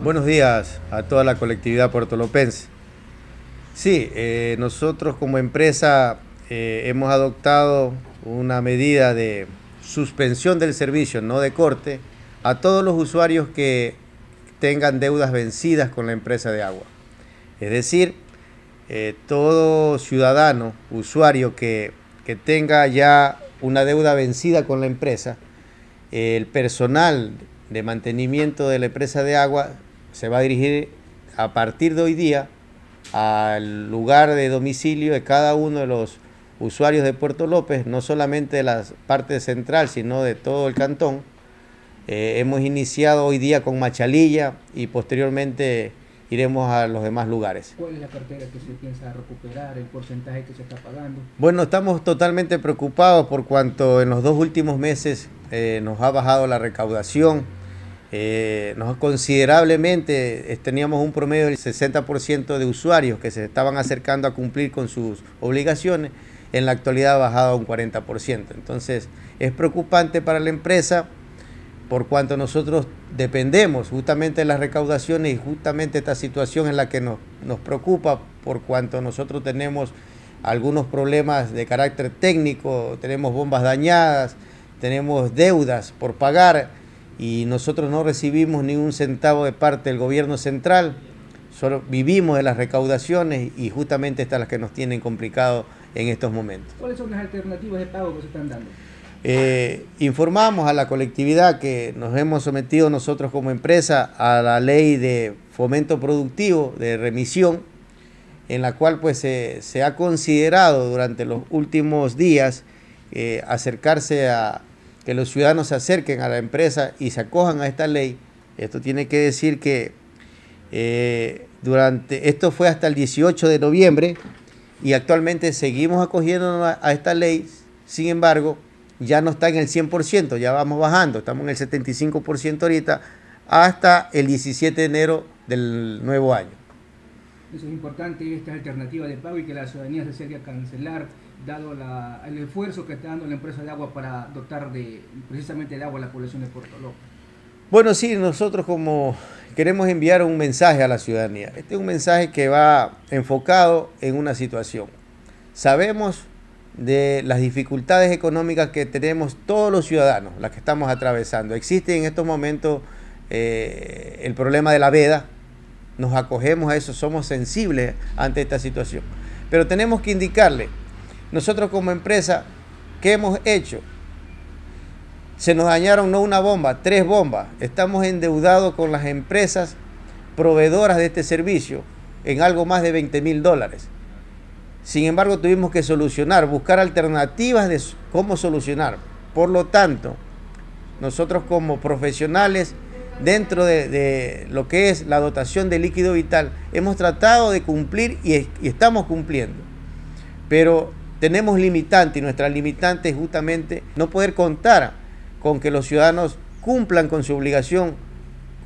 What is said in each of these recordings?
Buenos días a toda la colectividad puertolopense. Sí, eh, nosotros como empresa eh, hemos adoptado una medida de suspensión del servicio, no de corte, a todos los usuarios que tengan deudas vencidas con la empresa de agua. Es decir, eh, todo ciudadano, usuario que, que, tenga ya una deuda vencida con la empresa, el personal de mantenimiento de la empresa de agua se va a dirigir a partir de hoy día al lugar de domicilio de cada uno de los usuarios de Puerto López, no solamente de la parte central, sino de todo el cantón. Eh, hemos iniciado hoy día con Machalilla y posteriormente iremos a los demás lugares. ¿Cuál es la cartera que se piensa recuperar, el porcentaje que se está pagando? Bueno, estamos totalmente preocupados por cuanto en los dos últimos meses eh, nos ha bajado la recaudación eh, nos, considerablemente eh, teníamos un promedio del 60% de usuarios que se estaban acercando a cumplir con sus obligaciones, en la actualidad ha bajado a un 40%. Entonces es preocupante para la empresa por cuanto nosotros dependemos justamente de las recaudaciones y justamente esta situación en la que nos, nos preocupa por cuanto nosotros tenemos algunos problemas de carácter técnico, tenemos bombas dañadas, tenemos deudas por pagar y nosotros no recibimos ni un centavo de parte del gobierno central, solo vivimos de las recaudaciones y justamente estas las que nos tienen complicado en estos momentos. ¿Cuáles son las alternativas de pago que se están dando? Eh, informamos a la colectividad que nos hemos sometido nosotros como empresa a la ley de fomento productivo, de remisión, en la cual pues se, ha considerado durante los últimos días eh, acercarse a, que los ciudadanos se acerquen a la empresa y se acojan a esta ley. Esto tiene que decir que eh, durante esto fue hasta el 18 de noviembre y actualmente seguimos acogiendo a esta ley. Sin embargo, ya no está en el 100%, ya vamos bajando, estamos en el 75% ahorita hasta el 17 de enero del nuevo año. Eso es importante, esta alternativa de pago y que la ciudadanía se acerque a cancelar, dado el esfuerzo que está dando la empresa de agua para dotar de precisamente el agua a la población de Puerto López. Bueno, sí, nosotros como queremos enviar un mensaje a la ciudadanía. Este es un mensaje que va enfocado en una situación. Sabemos de las dificultades económicas que tenemos todos los ciudadanos, las que estamos atravesando. Existe en estos momentos eh, el problema de la veda, nos acogemos a eso, somos sensibles ante esta situación. Pero tenemos que indicarle, nosotros como empresa, ¿qué hemos hecho? Se nos dañaron no una bomba, tres bombas. Estamos endeudados con las empresas proveedoras de este servicio en algo más de 20 mil dólares. Sin embargo, tuvimos que solucionar, buscar alternativas de cómo solucionar. Por lo tanto, nosotros como profesionales dentro de, lo que es la dotación de líquido vital, hemos tratado de cumplir y, estamos cumpliendo. Pero tenemos limitante y nuestra limitante es justamente no poder contar con que los ciudadanos cumplan con su obligación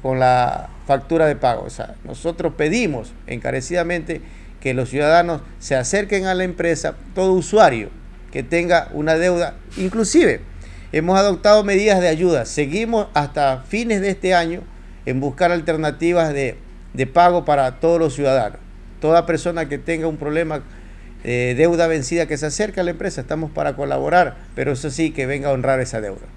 con la factura de pago. O sea, nosotros pedimos encarecidamente que los ciudadanos se acerquen a la empresa, todo usuario que tenga una deuda, inclusive hemos adoptado medidas de ayuda. Seguimos hasta fines de este año en buscar alternativas de, pago para todos los ciudadanos. Toda persona que tenga un problema de eh, deuda vencida que se acerque a la empresa, estamos para colaborar, pero eso sí, que venga a honrar esa deuda.